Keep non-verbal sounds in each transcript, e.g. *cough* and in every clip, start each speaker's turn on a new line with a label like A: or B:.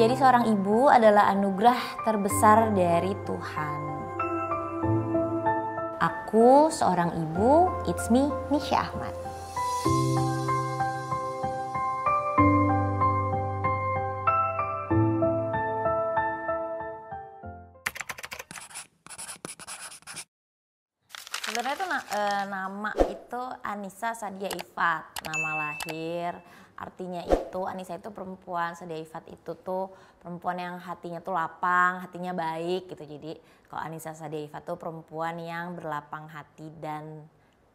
A: menjadi seorang ibu adalah anugerah terbesar dari Tuhan. Aku seorang ibu, it's me Nisha Ahmad. Sebenarnya itu eh, nama itu Anissa Sadia Ifat, nama lahir artinya itu Anissa itu perempuan Sedeifat itu tuh perempuan yang hatinya tuh lapang hatinya baik gitu jadi kalau Anissa Sedeifat tuh perempuan yang berlapang hati dan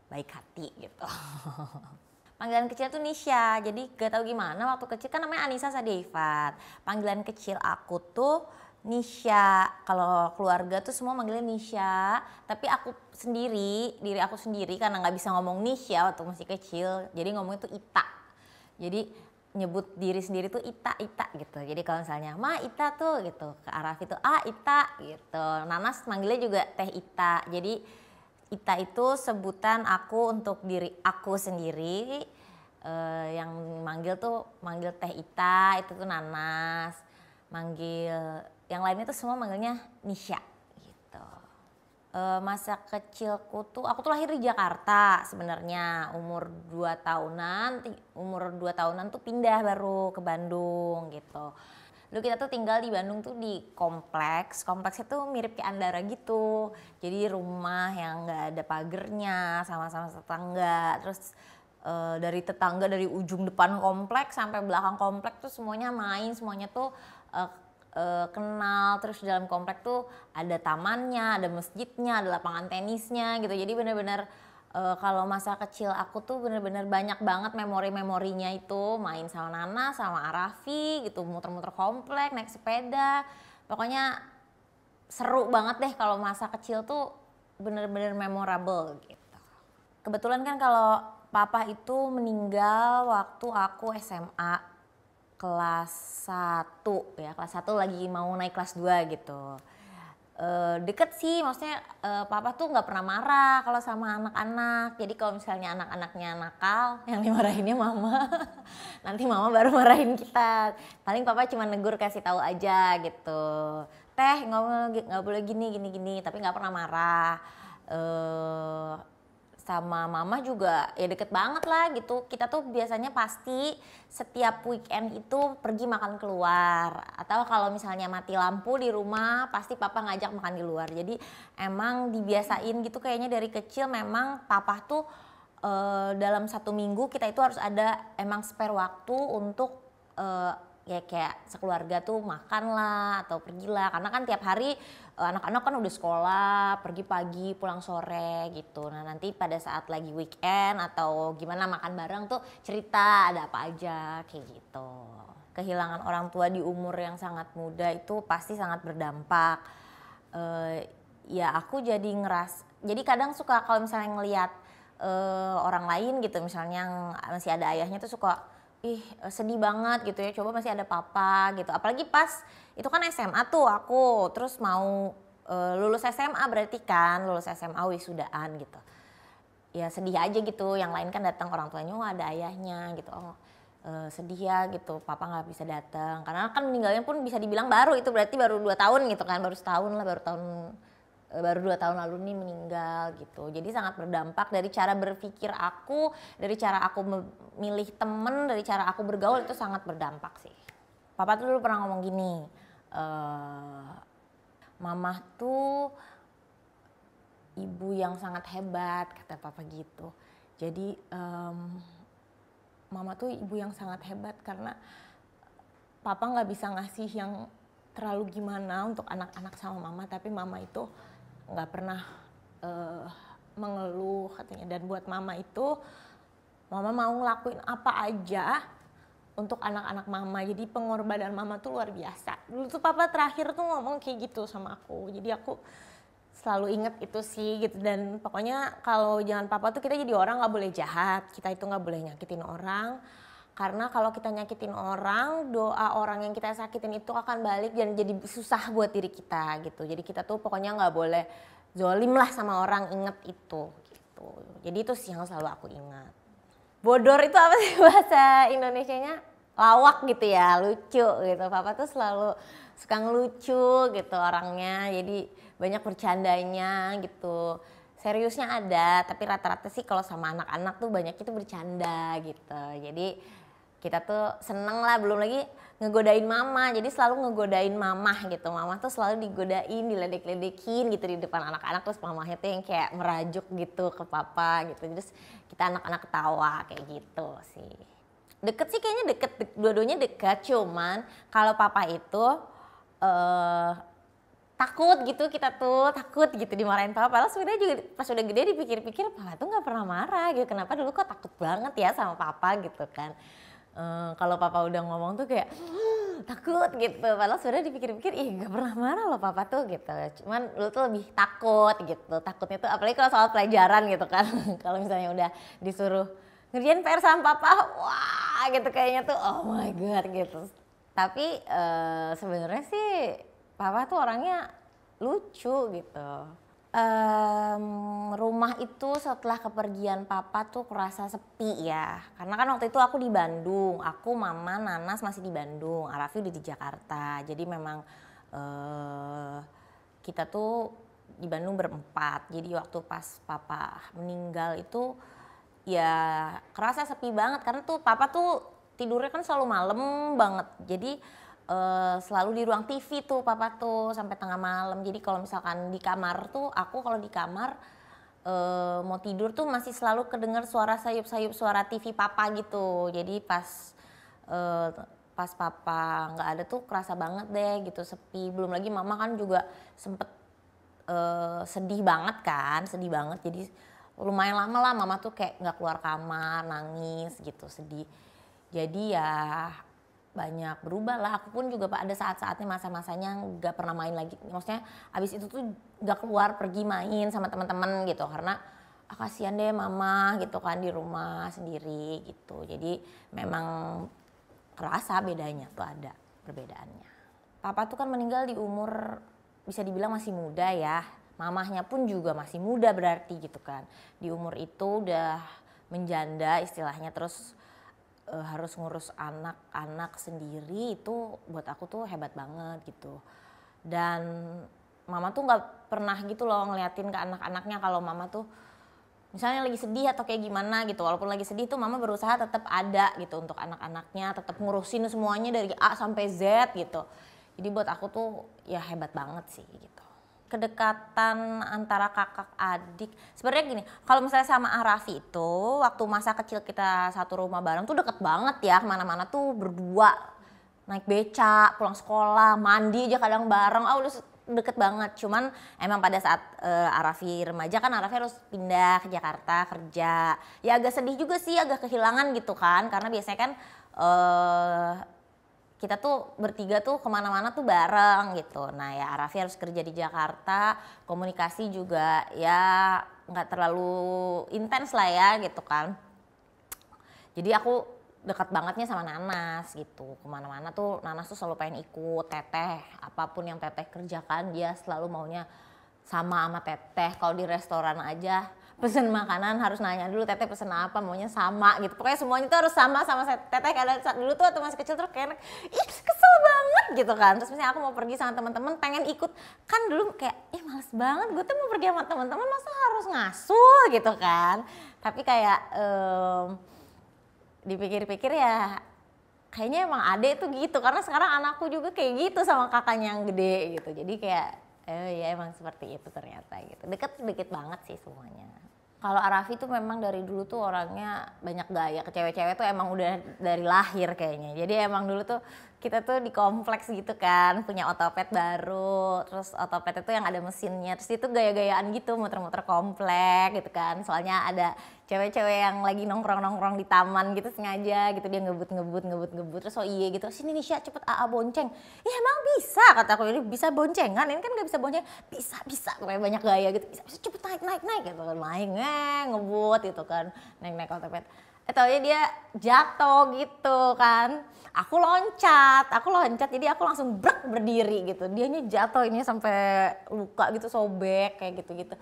A: baik hati gitu *laughs* panggilan kecil tuh Nisha jadi gak tau gimana waktu kecil kan namanya Anissa Sadeifat panggilan kecil aku tuh Nisha kalau keluarga tuh semua manggilnya Nisha tapi aku sendiri diri aku sendiri karena nggak bisa ngomong Nisha waktu masih kecil jadi ngomongnya tuh Ita jadi nyebut diri sendiri tuh Ita Ita gitu. Jadi kalau misalnya Ma Ita tuh gitu ke Araf itu ah Ita gitu. Nanas manggilnya juga Teh Ita. Jadi Ita itu sebutan aku untuk diri aku sendiri eh, yang manggil tuh manggil Teh Ita itu tuh Nanas. Manggil yang lainnya tuh semua manggilnya Nisha Eh, masa kecilku tuh aku tuh lahir di Jakarta sebenarnya umur 2 tahunan umur 2 tahunan tuh pindah baru ke Bandung gitu. lu kita tuh tinggal di Bandung tuh di kompleks. Kompleksnya tuh mirip kayak Andara gitu. Jadi rumah yang nggak ada pagernya sama-sama tetangga. Terus e, dari tetangga dari ujung depan kompleks sampai belakang kompleks tuh semuanya main, semuanya tuh eh, uh, kenal terus dalam komplek tuh ada tamannya ada masjidnya ada lapangan tenisnya gitu jadi benar-benar uh, eh, kalau masa kecil aku tuh benar-benar banyak banget memori-memorinya itu main sama Nana sama Arafi gitu muter-muter komplek naik sepeda pokoknya seru banget deh kalau masa kecil tuh benar-benar memorable gitu kebetulan kan kalau papa itu meninggal waktu aku SMA kelas 1 ya kelas 1 lagi mau naik kelas 2 gitu uh, deket sih maksudnya uh, papa tuh nggak pernah marah kalau sama anak-anak jadi kalau misalnya anak-anaknya nakal *laughs* yang dimarahinnya mama *laughs* nanti mama baru marahin kita paling papa cuma negur kasih tahu aja gitu teh nggak boleh gini gini gini tapi nggak pernah marah uh, sama mama juga ya deket banget lah gitu. Kita tuh biasanya pasti setiap weekend itu pergi makan keluar. Atau kalau misalnya mati lampu di rumah pasti papa ngajak makan di luar. Jadi emang dibiasain gitu kayaknya dari kecil memang papa tuh e, dalam satu minggu kita itu harus ada emang spare waktu untuk uh, ya kayak sekeluarga tuh makan lah atau pergilah karena kan tiap hari e, anak-anak kan udah sekolah pergi pagi pulang sore gitu nah nanti pada saat lagi weekend atau gimana makan bareng tuh cerita ada apa aja kayak gitu kehilangan orang tua di umur yang sangat muda itu pasti sangat berdampak uh, ya aku jadi ngeras jadi kadang suka kalau misalnya ngelihat uh, orang lain gitu misalnya yang masih ada ayahnya tuh suka ih eh, sedih banget gitu ya coba masih ada papa gitu apalagi pas itu kan SMA tuh aku terus mau e, lulus SMA berarti kan lulus SMA wisudaan gitu ya sedih aja gitu yang lain kan datang orang tuanya oh, ada ayahnya gitu oh e, sedih ya gitu papa nggak bisa datang karena kan meninggalnya pun bisa dibilang baru itu berarti baru dua tahun gitu kan baru setahun lah baru tahun Eh, baru dua tahun lalu nih meninggal gitu. Jadi sangat berdampak dari cara berpikir aku, dari cara aku memilih temen, dari cara aku bergaul itu sangat berdampak sih. Papa tuh dulu pernah ngomong gini, eh, mama mamah tuh ibu yang sangat hebat kata papa gitu. Jadi um, mama tuh ibu yang sangat hebat karena papa nggak bisa ngasih yang terlalu gimana untuk anak-anak sama mama tapi mama itu nggak pernah uh, mengeluh katanya dan buat mama itu mama mau ngelakuin apa aja untuk anak-anak mama jadi pengorbanan mama tuh luar biasa dulu tuh papa terakhir tuh ngomong kayak gitu sama aku jadi aku selalu inget itu sih gitu dan pokoknya kalau jangan papa tuh kita jadi orang nggak boleh jahat kita itu nggak boleh nyakitin orang karena kalau kita nyakitin orang doa orang yang kita sakitin itu akan balik dan jadi susah buat diri kita gitu jadi kita tuh pokoknya nggak boleh zolim lah sama orang inget itu gitu jadi itu sih yang selalu aku ingat bodor itu apa sih *laughs* bahasa Indonesia nya lawak gitu ya lucu gitu papa tuh selalu suka ngelucu gitu orangnya jadi banyak bercandanya gitu seriusnya ada tapi rata-rata sih kalau sama anak-anak tuh banyak itu bercanda gitu jadi kita tuh seneng lah belum lagi ngegodain mama jadi selalu ngegodain mama gitu mama tuh selalu digodain diledek-ledekin gitu di depan anak-anak terus mamanya tuh yang kayak merajuk gitu ke papa gitu terus kita anak-anak ketawa kayak gitu sih deket sih kayaknya deket, deket dua-duanya deket cuman kalau papa itu uh, takut gitu kita tuh takut gitu dimarahin papa padahal sebenarnya juga pas udah gede dipikir-pikir papa tuh nggak pernah marah gitu kenapa dulu kok takut banget ya sama papa gitu kan ehm, kalau papa udah ngomong tuh kayak takut gitu padahal sebenarnya dipikir-pikir ih nggak pernah marah loh papa tuh gitu cuman lu tuh lebih takut gitu takutnya tuh apalagi kalau soal pelajaran gitu kan *laughs* kalau misalnya udah disuruh ngerjain PR sama papa wah gitu kayaknya tuh oh my god gitu tapi uh, sebenarnya sih papa tuh orangnya lucu gitu um, rumah itu setelah kepergian papa tuh kerasa sepi ya. Karena kan waktu itu aku di Bandung, aku mama Nanas masih di Bandung, Arafi udah di Jakarta. Jadi memang uh, kita tuh di Bandung berempat. Jadi waktu pas papa meninggal itu ya kerasa sepi banget karena tuh papa tuh tidurnya kan selalu malam banget. Jadi Eh, selalu di ruang TV tuh papa tuh sampai tengah malam. Jadi kalau misalkan di kamar tuh aku kalau di kamar uh, mau tidur tuh masih selalu kedengar suara sayup-sayup suara TV papa gitu. Jadi pas uh, pas papa nggak ada tuh kerasa banget deh gitu sepi. Belum lagi mama kan juga sempet uh, sedih banget kan, sedih banget. Jadi lumayan lama lah mama tuh kayak nggak keluar kamar, nangis gitu, sedih. Jadi ya banyak berubah lah. Aku pun juga pak ada saat-saatnya masa-masanya nggak pernah main lagi. Maksudnya abis itu tuh nggak keluar pergi main sama teman-teman gitu karena ah, kasihan deh mama gitu kan di rumah sendiri gitu. Jadi memang kerasa bedanya tuh ada perbedaannya. Papa tuh kan meninggal di umur bisa dibilang masih muda ya. Mamahnya pun juga masih muda berarti gitu kan. Di umur itu udah menjanda istilahnya terus e, harus ngurus anak-anak sendiri itu buat aku tuh hebat banget gitu dan mama tuh nggak pernah gitu loh ngeliatin ke anak-anaknya kalau mama tuh misalnya lagi sedih atau kayak gimana gitu walaupun lagi sedih tuh mama berusaha tetap ada gitu untuk anak-anaknya tetap ngurusin semuanya dari A sampai Z gitu jadi buat aku tuh ya hebat banget sih gitu kedekatan antara kakak adik sebenarnya gini kalau misalnya sama Arafi itu waktu masa kecil kita satu rumah bareng tuh deket banget ya kemana-mana tuh berdua naik beca pulang sekolah mandi aja kadang bareng oh deket banget cuman emang pada saat uh, eh, Arafi remaja kan Arafi harus pindah ke Jakarta kerja ya agak sedih juga sih agak kehilangan gitu kan karena biasanya kan uh, kita tuh bertiga tuh kemana-mana tuh bareng gitu. Nah ya Raffi harus kerja di Jakarta, komunikasi juga ya nggak terlalu intens lah ya gitu kan. Jadi aku dekat bangetnya sama Nanas gitu. Kemana-mana tuh Nanas tuh selalu pengen ikut Teteh. Apapun yang Teteh kerjakan dia selalu maunya sama sama Teteh. Kalau di restoran aja
B: pesen makanan harus
A: nanya dulu teteh pesen apa maunya sama gitu pokoknya semuanya tuh harus sama sama teteh kadang saat dulu tuh waktu masih kecil tuh kayak ih kesel banget gitu kan terus misalnya aku mau pergi sama teman-teman pengen ikut kan dulu kayak ih males banget gue tuh mau pergi sama teman-teman masa harus ngasuh gitu kan tapi kayak um, dipikir-pikir ya kayaknya emang adek tuh gitu karena sekarang anakku juga kayak gitu sama kakaknya yang gede gitu jadi kayak eh, ya emang seperti itu ternyata gitu deket deket banget sih semuanya kalau Arafi tuh memang dari dulu tuh orangnya banyak gaya ke cewek-cewek tuh emang udah dari lahir kayaknya jadi emang dulu tuh kita tuh di kompleks gitu kan punya otopet baru terus otopet itu yang ada mesinnya terus itu gaya-gayaan gitu muter-muter komplek gitu kan soalnya ada cewek-cewek yang lagi nongkrong-nongkrong di taman gitu sengaja gitu dia ngebut-ngebut ngebut-ngebut terus oh iya gitu sini Nisha cepet AA bonceng ya emang bisa kata aku ini bisa boncengan ini kan gak bisa bonceng bisa bisa kayak banyak gaya gitu bisa bisa cepet naik naik naik gitu kan nge, ngebut gitu kan naik naik otopet atau ya dia jatuh gitu kan aku loncat aku loncat jadi aku langsung brek berdiri gitu dia dianya jatuh ini sampai luka gitu sobek kayak gitu gitu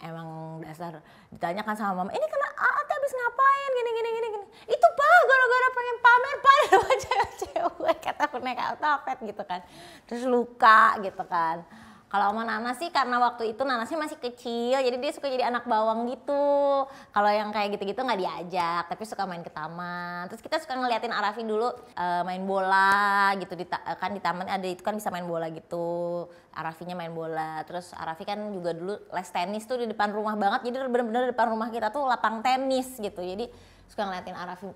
A: emang dasar ditanyakan sama mama ini kena Ate habis ngapain gini gini gini gini itu pak gara-gara pengen pamer pamer *laughs* sama cewek-cewek kata aku naik otopet gitu kan terus luka gitu kan kalau sama Nana sih karena waktu itu Nanasnya masih kecil, jadi dia suka jadi anak bawang gitu. Kalau yang kayak gitu-gitu nggak diajak, tapi suka main ke taman. Terus kita suka ngeliatin Arafi dulu uh, main bola gitu di eh, kan di taman ada itu kan bisa main bola gitu. Arafinya main bola. Terus Arafi kan juga dulu les tenis tuh di depan rumah banget, jadi bener-bener depan rumah kita tuh lapang tenis gitu. Jadi suka ngeliatin Arafi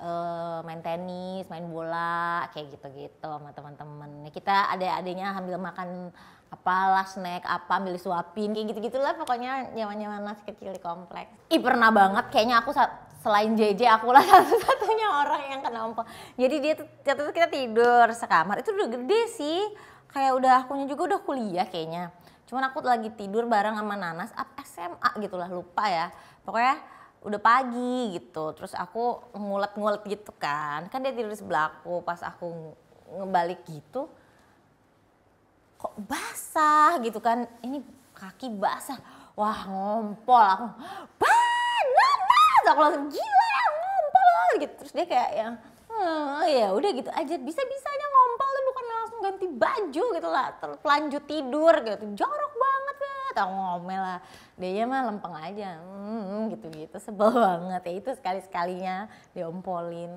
A: uh, main tenis, main bola, kayak gitu-gitu sama teman-teman. Kita ada adanya ambil makan apalah snack apa ambil suapin kayak gitu gitulah pokoknya nyaman-nyaman masih kecil di kompleks. Ih pernah banget kayaknya aku selain JJ aku lah *laughs* satu-satunya orang yang kena ompo. Jadi dia tuh, tuh kita tidur sekamar itu udah gede sih kayak udah akunya juga udah kuliah kayaknya. Cuman aku lagi tidur bareng sama Nanas SMA gitulah lupa ya. Pokoknya udah pagi gitu terus aku ngulet-ngulet gitu kan kan dia tidur di sebelah aku pas aku ngebalik gitu kok basah gitu kan ini kaki basah wah ngompol aku panas aku langsung gila ya ngompol gitu terus dia kayak yang eh, ya udah gitu aja bisa bisanya ngompol tuh bukan langsung ganti baju gitu lah lanjut tidur gitu jorok tau ngomel lah dia mah lempeng aja hmm, gitu gitu sebel *laughs* banget ya itu sekali sekalinya diompolin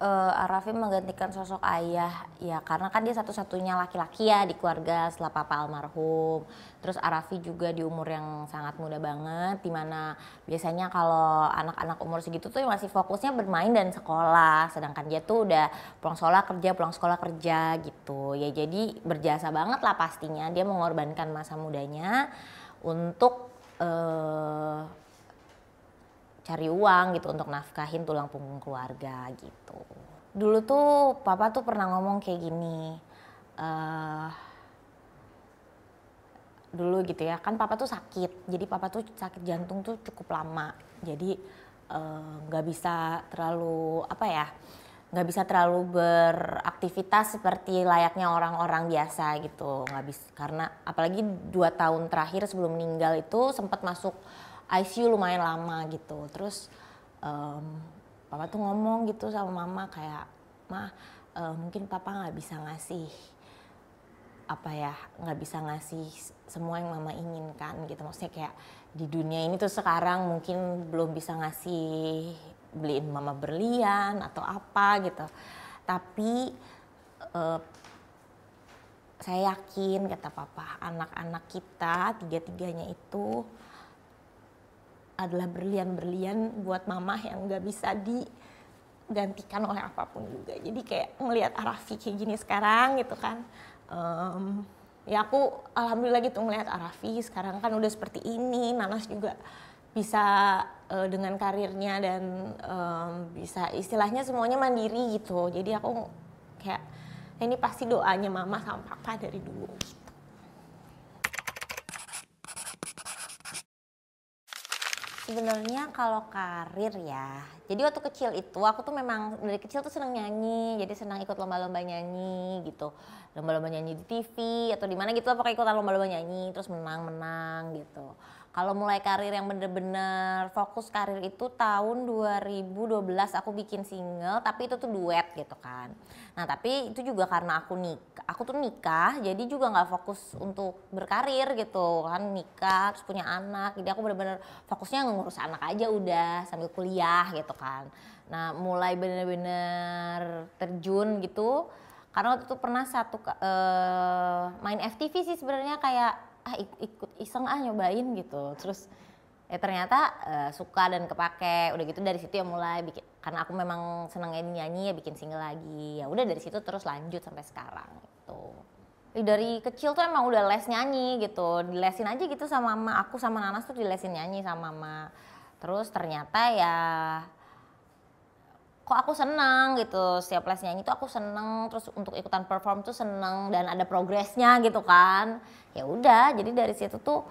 A: uh, eh, Arafi menggantikan sosok ayah ya karena kan dia satu-satunya laki-laki ya di keluarga setelah papa almarhum terus Arafi juga di umur yang sangat muda banget dimana biasanya kalau anak-anak umur segitu tuh masih fokusnya bermain dan sekolah sedangkan dia tuh udah pulang sekolah kerja pulang sekolah kerja gitu ya jadi berjasa banget lah pastinya dia mengorbankan masa mudanya untuk uh, cari uang gitu untuk nafkahin tulang punggung keluarga gitu. Dulu tuh papa tuh pernah ngomong kayak gini, uh, dulu gitu ya kan papa tuh sakit jadi papa tuh sakit jantung tuh cukup lama jadi eh, nggak uh, bisa terlalu apa ya nggak bisa terlalu beraktivitas seperti layaknya orang-orang biasa gitu nggak bisa karena apalagi dua tahun terakhir sebelum meninggal itu sempat masuk ICU lumayan lama gitu terus um, papa tuh ngomong gitu sama mama kayak mah eh, uh, mungkin papa nggak bisa ngasih apa ya nggak bisa ngasih semua yang mama inginkan gitu maksudnya kayak di dunia ini tuh sekarang mungkin belum bisa ngasih beliin mama berlian atau apa gitu tapi uh, saya yakin kata papa anak-anak kita tiga-tiganya itu adalah berlian-berlian buat mama yang nggak bisa digantikan oleh apapun juga. Jadi kayak ngelihat Arafi kayak gini sekarang gitu kan. Um, ya aku alhamdulillah gitu ngelihat Arafi sekarang kan udah seperti ini. Nanas juga bisa uh, dengan karirnya dan um, bisa istilahnya semuanya mandiri gitu. Jadi aku kayak ini pasti doanya mama sama papa dari dulu gitu. Sebenarnya kalau karir ya, jadi waktu kecil itu aku tuh memang dari kecil tuh senang nyanyi, jadi senang ikut lomba-lomba nyanyi gitu, lomba-lomba nyanyi di TV atau di mana gitu apa pokoknya ikutan lomba-lomba nyanyi terus menang-menang gitu. Kalau mulai karir yang bener-bener fokus karir itu tahun 2012 aku bikin single tapi itu tuh duet gitu kan. Nah tapi itu juga karena aku nikah, aku tuh nikah jadi juga nggak fokus untuk berkarir gitu kan nikah terus punya anak jadi aku bener-bener fokusnya ngurus anak aja udah sambil kuliah gitu kan. Nah mulai bener-bener terjun gitu karena waktu itu pernah satu uh, main FTV sih sebenarnya kayak ah ikut iseng ah nyobain gitu terus ya ternyata uh, suka dan kepake udah gitu dari situ ya mulai bikin karena aku memang seneng nyanyi ya bikin single lagi ya udah dari situ terus lanjut sampai sekarang gitu dari kecil tuh emang udah les nyanyi gitu dilesin aja gitu sama mama aku sama Nanas tuh dilesin nyanyi sama mama terus ternyata ya kok aku seneng gitu setiap les nyanyi tuh aku seneng terus untuk ikutan perform tuh seneng dan ada progresnya gitu kan ya udah jadi dari situ tuh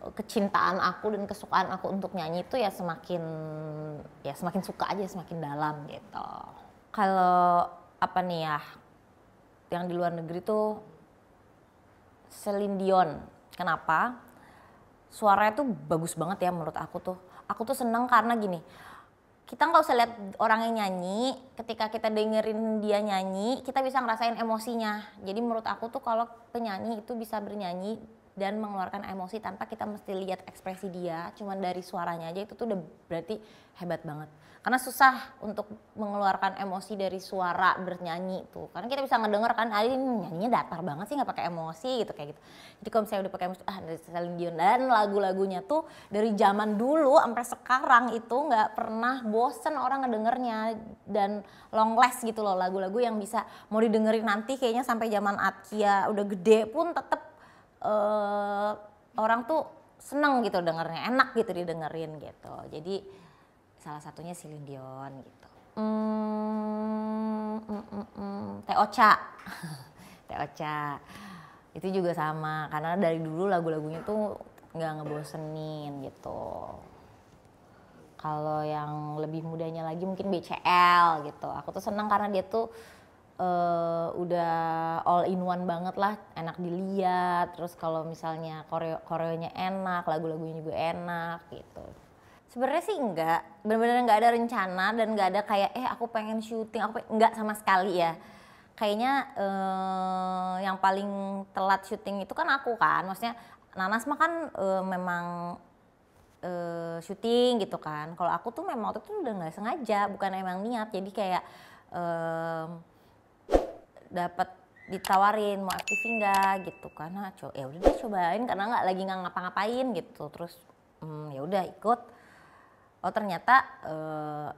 A: kecintaan aku dan kesukaan aku untuk nyanyi itu ya semakin ya semakin suka aja semakin dalam gitu kalau apa nih ya yang di luar negeri tuh Celine Dion kenapa suaranya tuh bagus banget ya menurut aku tuh aku tuh seneng karena gini kita nggak usah lihat orang yang nyanyi ketika kita dengerin dia nyanyi kita bisa ngerasain emosinya jadi menurut aku tuh kalau penyanyi itu bisa bernyanyi dan mengeluarkan emosi tanpa kita mesti lihat ekspresi dia cuman dari suaranya aja itu tuh udah berarti hebat banget karena susah untuk mengeluarkan emosi dari suara bernyanyi tuh karena kita bisa ngedenger kan hari ah, ini nyanyinya datar banget sih nggak pakai emosi gitu kayak gitu jadi kalau misalnya udah pakai emosi ah dari Celine Dion dan lagu-lagunya tuh dari zaman dulu sampai sekarang itu nggak pernah bosen orang ngedengernya dan long last gitu loh lagu-lagu yang bisa mau didengerin nanti kayaknya sampai zaman Atkia udah gede pun tetap uh, orang tuh seneng gitu dengernya, enak gitu didengerin gitu. Jadi salah satunya si Lindion gitu. mm, mm, mm. Teh Ocha. *laughs* Teh Ocha. Itu juga sama karena dari dulu lagu-lagunya tuh nggak ngebosenin gitu. Kalau yang lebih mudanya lagi mungkin BCL gitu. Aku tuh senang karena dia tuh uh, udah all in one banget lah, enak dilihat. Terus kalau misalnya koreo koreonya enak, lagu-lagunya juga enak gitu. Sebenarnya sih enggak, benar-benar enggak ada rencana dan enggak ada kayak eh aku pengen syuting, aku pengen... enggak sama sekali ya. Kayaknya eh, yang paling telat syuting itu kan aku kan, maksudnya Nanas mah kan eh, memang eh, syuting gitu kan. Kalau aku tuh memang waktu itu udah nggak sengaja, bukan emang niat. Jadi kayak eh, dapat ditawarin mau aktif nggak gitu karena co ya udah deh cobain karena nggak lagi nggak ngapa-ngapain gitu terus hmm, ya udah ikut oh ternyata uh,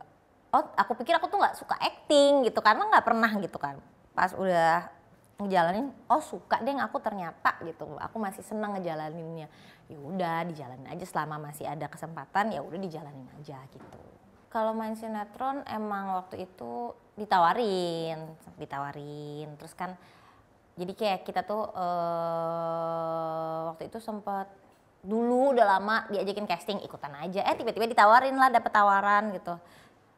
A: oh aku pikir aku tuh nggak suka acting gitu karena nggak pernah gitu kan pas udah ngejalanin oh suka deh aku ternyata gitu aku masih senang ngejalaninnya ya udah dijalanin aja selama masih ada kesempatan ya udah dijalanin aja gitu kalau main sinetron emang waktu itu ditawarin ditawarin terus kan jadi kayak kita tuh uh, waktu itu sempat dulu udah lama diajakin casting ikutan aja eh tiba-tiba ditawarin lah dapet tawaran gitu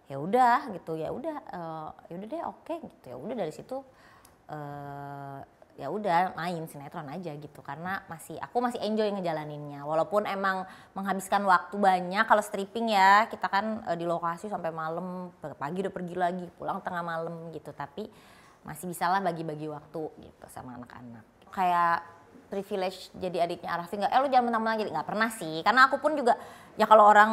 A: ya udah gitu ya udah uh, ya udah deh oke okay, gitu ya udah dari situ uh, ya udah main sinetron aja gitu karena masih aku masih enjoy ngejalaninnya walaupun emang menghabiskan waktu banyak kalau stripping ya kita kan e, di lokasi sampai malam pagi udah pergi lagi pulang tengah malam gitu tapi masih bisa lah bagi-bagi waktu gitu sama anak-anak kayak privilege jadi adiknya Arafi nggak eh lu jangan mentang-mentang jadi nggak pernah sih karena aku pun juga ya kalau orang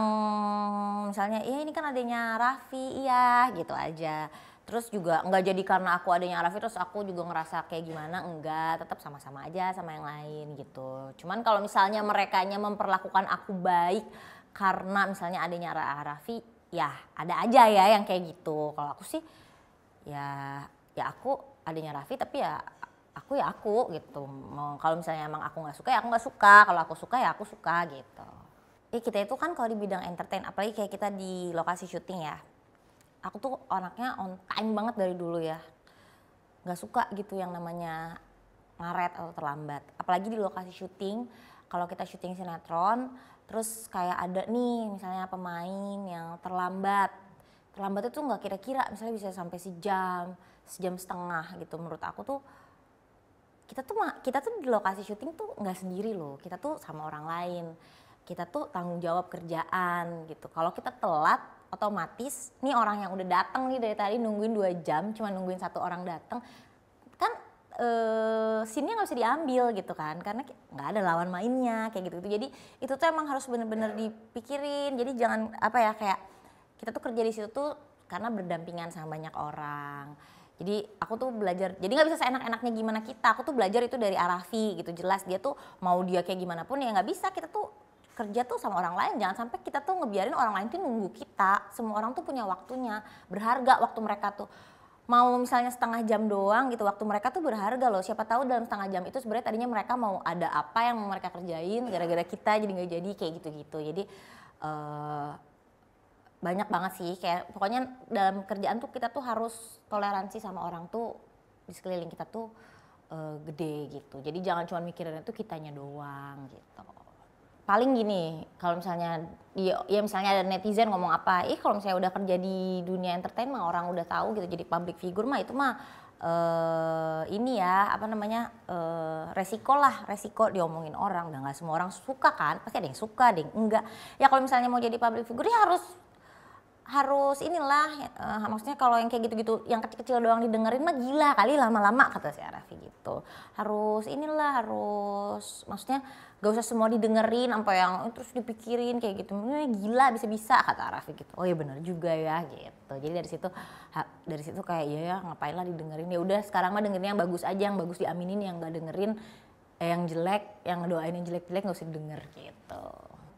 A: misalnya iya ini kan adiknya Raffi iya gitu aja terus juga nggak jadi karena aku adanya Arafi terus aku juga ngerasa kayak gimana enggak tetap sama-sama aja sama yang lain gitu cuman kalau misalnya mereka memperlakukan aku baik karena misalnya adanya Arafi ya ada aja ya yang kayak gitu kalau aku sih ya ya aku adanya Raffi tapi ya aku ya aku gitu kalau misalnya emang aku nggak suka ya aku nggak suka kalau aku suka ya aku suka gitu ya kita itu kan kalau di bidang entertain apalagi kayak kita di lokasi syuting ya aku tuh anaknya on time banget dari dulu ya nggak suka gitu yang namanya ngaret atau terlambat apalagi di lokasi syuting kalau kita syuting sinetron terus kayak ada nih misalnya pemain yang terlambat terlambat itu nggak kira-kira misalnya bisa sampai sejam sejam setengah gitu menurut aku tuh kita tuh kita tuh di lokasi syuting tuh nggak sendiri loh kita tuh sama orang lain kita tuh tanggung jawab kerjaan gitu kalau kita telat otomatis nih orang yang udah datang nih dari tadi nungguin dua jam cuma nungguin satu orang datang kan eh sinnya nggak usah diambil gitu kan karena nggak ada lawan mainnya kayak gitu gitu jadi itu tuh emang harus bener-bener dipikirin jadi jangan apa ya kayak kita tuh kerja di situ tuh karena berdampingan sama banyak orang jadi aku tuh belajar, jadi nggak bisa seenak-enaknya gimana kita. Aku tuh belajar itu dari Arafi gitu, jelas dia tuh mau dia kayak gimana pun ya nggak bisa. Kita tuh kerja tuh sama orang lain jangan sampai kita tuh ngebiarin orang lain tuh nunggu kita semua orang tuh punya waktunya berharga waktu mereka tuh mau misalnya setengah jam doang gitu waktu mereka tuh berharga loh siapa tahu dalam setengah jam itu sebenarnya tadinya mereka mau ada apa yang mereka kerjain gara-gara kita jadi nggak jadi kayak gitu-gitu jadi uh, banyak banget sih kayak pokoknya dalam kerjaan tuh kita tuh harus toleransi sama orang tuh di sekeliling kita tuh uh, gede gitu jadi jangan cuma mikirin itu kitanya doang gitu paling gini kalau misalnya ya, ya misalnya ada netizen ngomong apa ih kalau misalnya udah kerja di dunia entertain mah orang udah tahu gitu jadi public figure mah itu mah uh, ini ya apa namanya uh, resiko lah resiko diomongin orang udah nggak semua orang suka kan pasti ada yang suka ada yang enggak ya kalau misalnya mau jadi public figure ya harus harus inilah uh, maksudnya kalau yang kayak gitu-gitu yang kecil-kecil doang didengerin mah gila kali lama-lama kata si Arafi gitu harus inilah harus maksudnya gak usah semua didengerin apa yang terus dipikirin kayak gitu gila bisa-bisa kata Arafi gitu oh ya bener juga ya gitu jadi dari situ ha, dari situ kayak iya ya ngapain lah didengerin ya udah sekarang mah dengerin yang bagus aja yang bagus diaminin yang gak dengerin eh, yang jelek yang doain yang jelek-jelek gak usah denger gitu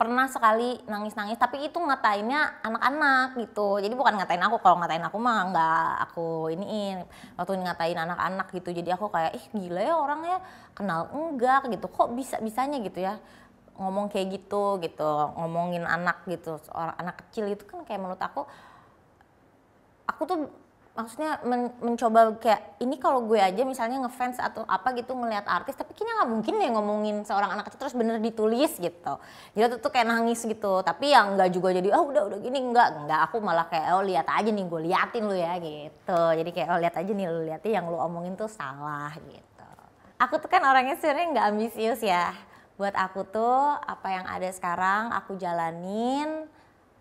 A: pernah sekali nangis-nangis tapi itu ngatainnya anak-anak gitu jadi bukan ngatain aku kalau ngatain aku mah nggak aku iniin waktu ngatain anak-anak gitu jadi aku kayak ih gila ya orangnya kenal enggak gitu kok bisa bisanya gitu ya ngomong kayak gitu gitu ngomongin anak gitu orang anak kecil itu kan kayak menurut aku aku tuh maksudnya men mencoba kayak ini kalau gue aja misalnya ngefans atau apa gitu ngelihat artis tapi kayaknya nggak mungkin ya ngomongin seorang anak kecil terus bener ditulis gitu jadi tuh, tuh kayak nangis gitu tapi yang nggak juga jadi oh udah udah gini nggak nggak aku malah kayak oh lihat aja nih gue liatin lu ya gitu jadi kayak oh lihat aja nih lu liatin yang lu omongin tuh salah gitu aku tuh kan orangnya sebenarnya nggak ambisius ya buat aku tuh apa yang ada sekarang aku jalanin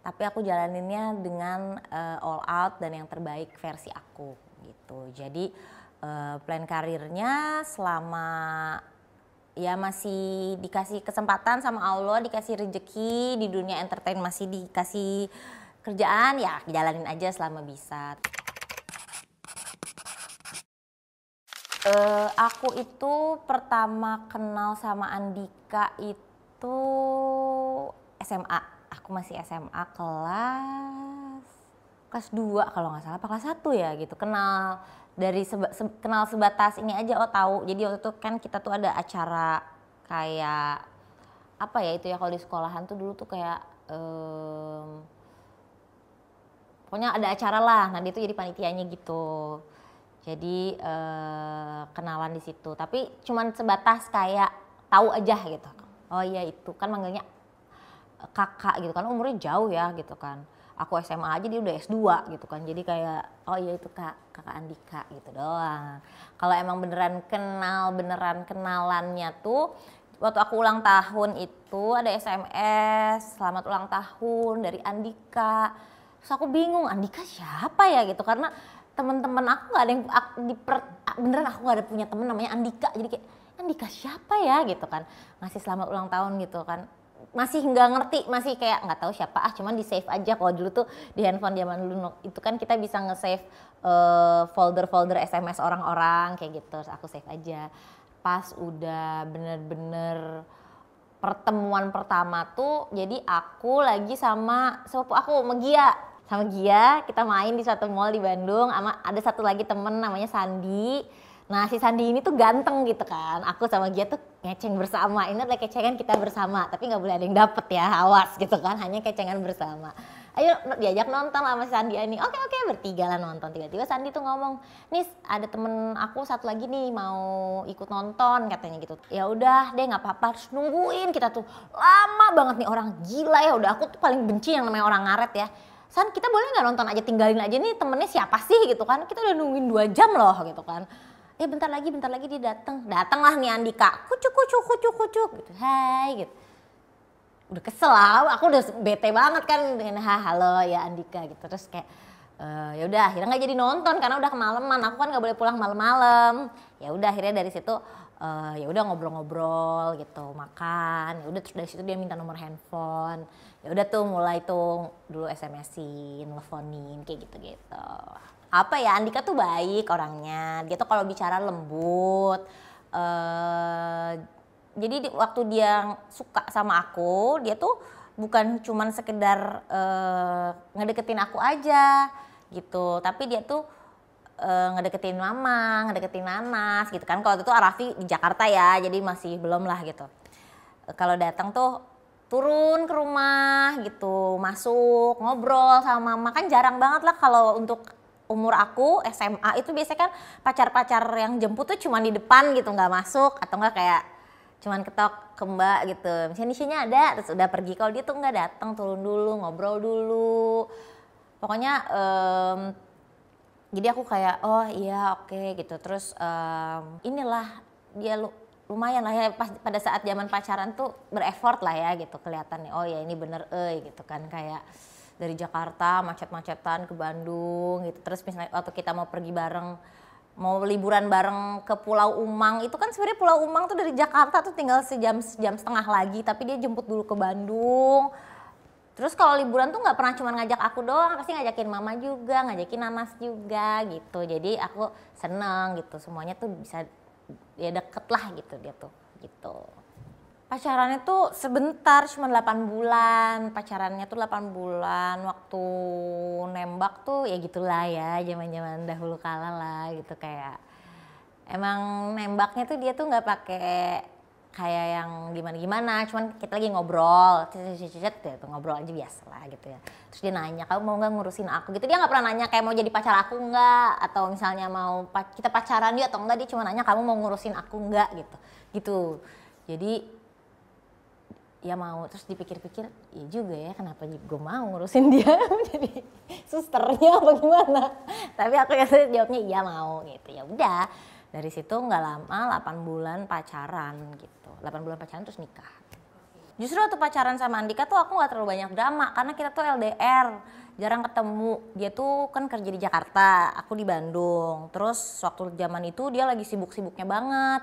A: tapi aku jalaninnya dengan uh, all out dan yang terbaik versi aku gitu. Jadi uh, plan karirnya selama ya masih dikasih kesempatan sama Allah, dikasih rejeki di dunia entertain masih dikasih kerjaan ya jalanin aja selama bisa. Uh, aku itu pertama kenal sama Andika itu SMA masih SMA kelas kelas 2 kalau nggak salah apa kelas 1 ya gitu kenal dari seba, se, kenal sebatas ini aja oh tahu jadi waktu itu kan kita tuh ada acara kayak apa ya itu ya kalau di sekolahan tuh dulu tuh kayak um, pokoknya ada acara lah nah dia tuh jadi panitianya gitu jadi uh, kenalan di situ tapi cuman sebatas kayak tahu aja gitu oh iya itu kan manggilnya kakak gitu kan umurnya jauh ya gitu kan aku SMA aja dia udah S2 gitu kan jadi kayak oh iya itu kak kakak Andika gitu doang kalau emang beneran kenal beneran kenalannya tuh waktu aku ulang tahun itu ada SMS selamat ulang tahun dari Andika terus aku bingung Andika siapa ya gitu karena teman-teman aku gak ada yang aku, di per, beneran aku gak ada punya temen namanya Andika jadi kayak Andika siapa ya gitu kan ngasih selamat ulang tahun gitu kan masih nggak ngerti masih kayak nggak tahu siapa ah cuman di save aja kalau dulu tuh di handphone zaman dulu itu kan kita bisa nge-save uh, folder-folder SMS orang-orang kayak gitu terus aku save aja pas udah bener-bener pertemuan pertama tuh jadi aku lagi sama sepupu aku Megia sama Gia kita main di satu mall di Bandung sama ada satu lagi temen namanya Sandi Nah si Sandi ini tuh ganteng gitu kan. Aku sama dia tuh ngeceng bersama. Ini adalah kecengan kita bersama. Tapi nggak boleh ada yang dapet ya. Awas gitu kan. Hanya kecengan bersama. Ayo diajak nonton sama si Sandi ini. Oke oke bertiga lah nonton. Tiba-tiba Sandi tuh ngomong, Nis ada temen aku satu lagi nih mau ikut nonton katanya gitu. Ya udah deh nggak apa-apa. harus nungguin kita tuh lama banget nih orang gila ya. Udah aku tuh paling benci yang namanya orang ngaret ya. San kita boleh nggak nonton aja tinggalin aja nih temennya siapa sih gitu kan kita udah nungguin dua jam loh gitu kan eh bentar lagi bentar lagi dia datang datanglah nih Andika kucuk kucuk kucuk kucuk gitu hai gitu udah kesel lah aku udah bete banget kan dengan ha halo ya Andika gitu terus kayak e, ya udah akhirnya nggak jadi nonton karena udah kemalaman aku kan nggak boleh pulang malam-malam ya udah akhirnya dari situ e, ya udah ngobrol-ngobrol gitu makan ya udah terus dari situ dia minta nomor handphone ya udah tuh mulai tuh dulu smsin, teleponin kayak gitu-gitu apa ya Andika tuh baik orangnya dia tuh kalau bicara lembut uh, jadi di, waktu dia suka sama aku dia tuh bukan cuman sekedar uh, ngedeketin aku aja gitu tapi dia tuh uh, ngedeketin mama ngedeketin nanas gitu kan kalau itu Arafi di Jakarta ya jadi masih belum lah gitu kalau datang tuh turun ke rumah gitu masuk ngobrol sama mama kan jarang banget lah kalau untuk umur aku SMA itu biasanya kan pacar-pacar yang jemput tuh cuman di depan gitu nggak masuk atau nggak kayak cuman ketok ke mbak gitu misalnya isinya ada terus udah pergi kalau dia tuh nggak datang turun dulu ngobrol dulu pokoknya um, jadi aku kayak oh iya oke okay, gitu terus um, inilah dia lu, lumayan lah ya pas, pada saat zaman pacaran tuh berefort lah ya gitu kelihatan kelihatannya oh ya ini bener eh gitu kan kayak dari Jakarta macet-macetan ke Bandung gitu terus misalnya waktu kita mau pergi bareng mau liburan bareng ke Pulau Umang itu kan sebenarnya Pulau Umang tuh dari Jakarta tuh tinggal sejam sejam setengah lagi tapi dia jemput dulu ke Bandung terus kalau liburan tuh nggak pernah cuma ngajak aku doang pasti ngajakin mama juga ngajakin Nanas juga gitu jadi aku seneng gitu semuanya tuh bisa ya deket lah gitu dia tuh gitu pacarannya tuh sebentar cuma 8 bulan pacarannya tuh 8 bulan waktu nembak tuh ya gitulah ya zaman zaman dahulu kala lah gitu kayak emang nembaknya tuh dia tuh nggak pakai kayak yang gimana gimana cuman kita lagi ngobrol cicet ya tuh ngobrol aja biasa lah gitu ya terus dia nanya kamu mau nggak ngurusin aku gitu dia nggak pernah nanya kayak mau jadi pacar aku nggak atau misalnya mau kita pacaran dia atau enggak dia cuma nanya kamu mau ngurusin aku nggak gitu gitu jadi ya mau terus dipikir-pikir ya juga ya kenapa gue mau ngurusin dia *laughs* jadi susternya apa gimana tapi aku yang jawabnya iya mau gitu ya udah dari situ nggak lama 8 bulan pacaran gitu 8 bulan pacaran terus nikah justru waktu pacaran sama Andika tuh aku nggak terlalu banyak drama karena kita tuh LDR jarang ketemu dia tuh kan kerja di Jakarta aku di Bandung terus waktu zaman itu dia lagi sibuk-sibuknya banget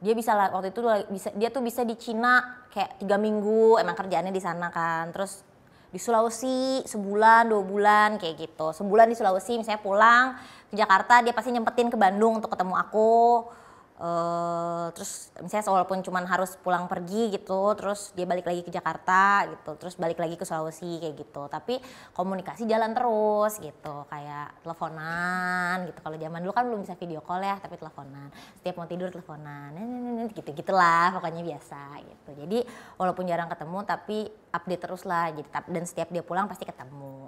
A: dia bisa waktu itu bisa dia tuh bisa di Cina kayak tiga minggu emang kerjaannya di sana kan terus di Sulawesi sebulan dua bulan kayak gitu sebulan di Sulawesi misalnya pulang ke Jakarta dia pasti nyempetin ke Bandung untuk ketemu aku Uh, terus misalnya walaupun cuman harus pulang pergi gitu terus dia balik lagi ke Jakarta gitu terus balik lagi ke Sulawesi kayak gitu tapi komunikasi jalan terus gitu kayak teleponan gitu kalau zaman dulu kan belum bisa video call ya tapi teleponan setiap mau tidur teleponan gitu gitulah pokoknya biasa gitu jadi walaupun jarang ketemu tapi update terus lah jadi dan setiap dia pulang pasti ketemu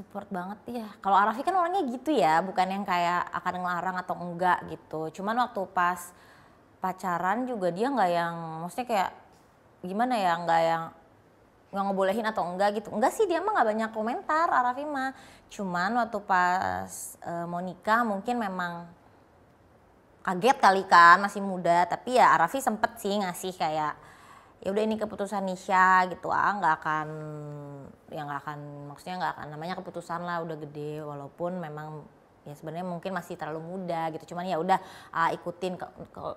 A: support banget ya. Kalau Arafi kan orangnya gitu ya, bukan yang kayak akan ngelarang atau enggak gitu. Cuman waktu pas pacaran juga dia nggak yang, maksudnya kayak gimana ya, nggak yang nggak ngebolehin atau enggak gitu. Enggak sih dia mah nggak banyak komentar Arafi mah. Cuman waktu pas e, mau mungkin memang kaget kali kan masih muda. Tapi ya Arafi sempet sih ngasih kayak ya udah ini keputusan Nisha gitu ah nggak akan ya nggak akan maksudnya nggak akan namanya keputusan lah udah gede walaupun memang ya sebenarnya mungkin masih terlalu muda gitu cuman ya udah uh, ikutin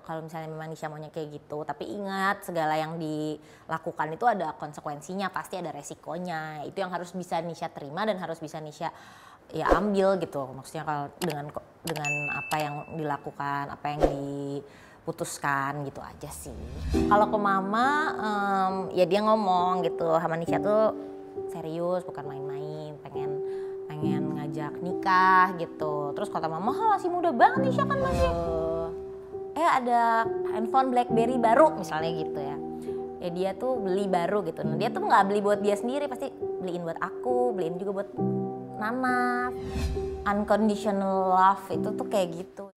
A: kalau misalnya memang Nisha maunya kayak gitu tapi ingat segala yang dilakukan itu ada konsekuensinya pasti ada resikonya itu yang harus bisa Nisha terima dan harus bisa Nisha ya ambil gitu maksudnya kalau dengan dengan apa yang dilakukan apa yang di putuskan gitu aja sih. Kalau ke mama um, ya dia ngomong gitu Hamanisha tuh serius bukan main-main pengen pengen ngajak nikah gitu. Terus kata mama oh, masih muda banget Nisha kan masih ya? eh ada handphone BlackBerry baru misalnya gitu ya. Ya dia tuh beli baru gitu. Nah, dia tuh nggak beli buat dia sendiri pasti beliin buat aku, beliin juga buat Nana. Unconditional love itu tuh kayak gitu.